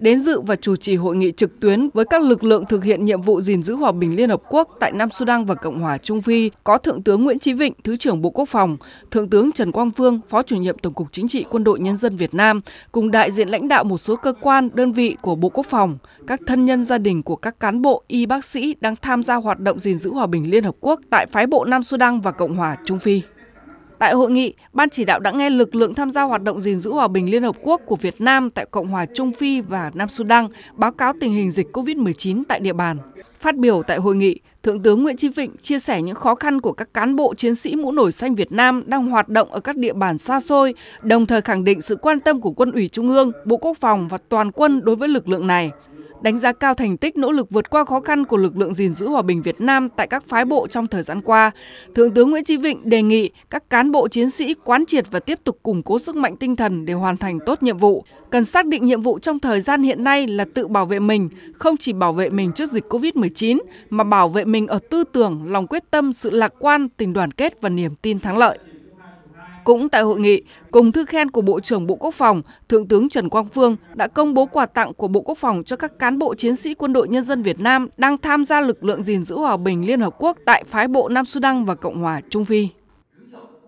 đến dự và chủ trì hội nghị trực tuyến với các lực lượng thực hiện nhiệm vụ gìn giữ hòa bình Liên Hợp Quốc tại Nam Sudan và Cộng hòa Trung Phi có Thượng tướng Nguyễn Chí Vịnh, Thứ trưởng Bộ Quốc phòng, Thượng tướng Trần Quang Phương, Phó chủ nhiệm Tổng cục Chính trị Quân đội Nhân dân Việt Nam, cùng đại diện lãnh đạo một số cơ quan, đơn vị của Bộ Quốc phòng, các thân nhân gia đình của các cán bộ, y bác sĩ đang tham gia hoạt động gìn giữ hòa bình Liên Hợp Quốc tại phái bộ Nam Sudan và Cộng hòa Trung Phi. Tại hội nghị, Ban chỉ đạo đã nghe lực lượng tham gia hoạt động gìn giữ hòa bình Liên Hợp Quốc của Việt Nam tại Cộng hòa Trung Phi và Nam Sudan báo cáo tình hình dịch COVID-19 tại địa bàn. Phát biểu tại hội nghị, Thượng tướng Nguyễn Chí Vịnh chia sẻ những khó khăn của các cán bộ chiến sĩ mũ nổi xanh Việt Nam đang hoạt động ở các địa bàn xa xôi, đồng thời khẳng định sự quan tâm của Quân ủy Trung ương, Bộ Quốc phòng và toàn quân đối với lực lượng này đánh giá cao thành tích nỗ lực vượt qua khó khăn của lực lượng gìn giữ hòa bình Việt Nam tại các phái bộ trong thời gian qua, Thượng tướng Nguyễn Chí Vịnh đề nghị các cán bộ chiến sĩ quán triệt và tiếp tục củng cố sức mạnh tinh thần để hoàn thành tốt nhiệm vụ. Cần xác định nhiệm vụ trong thời gian hiện nay là tự bảo vệ mình, không chỉ bảo vệ mình trước dịch COVID-19 mà bảo vệ mình ở tư tưởng, lòng quyết tâm, sự lạc quan, tình đoàn kết và niềm tin thắng lợi. Cũng tại hội nghị, cùng thư khen của Bộ trưởng Bộ Quốc phòng, Thượng tướng Trần Quang Phương đã công bố quà tặng của Bộ Quốc phòng cho các cán bộ chiến sĩ quân đội nhân dân Việt Nam đang tham gia lực lượng gìn giữ hòa bình Liên Hợp Quốc tại phái bộ Nam Sudan và Cộng hòa Trung Phi.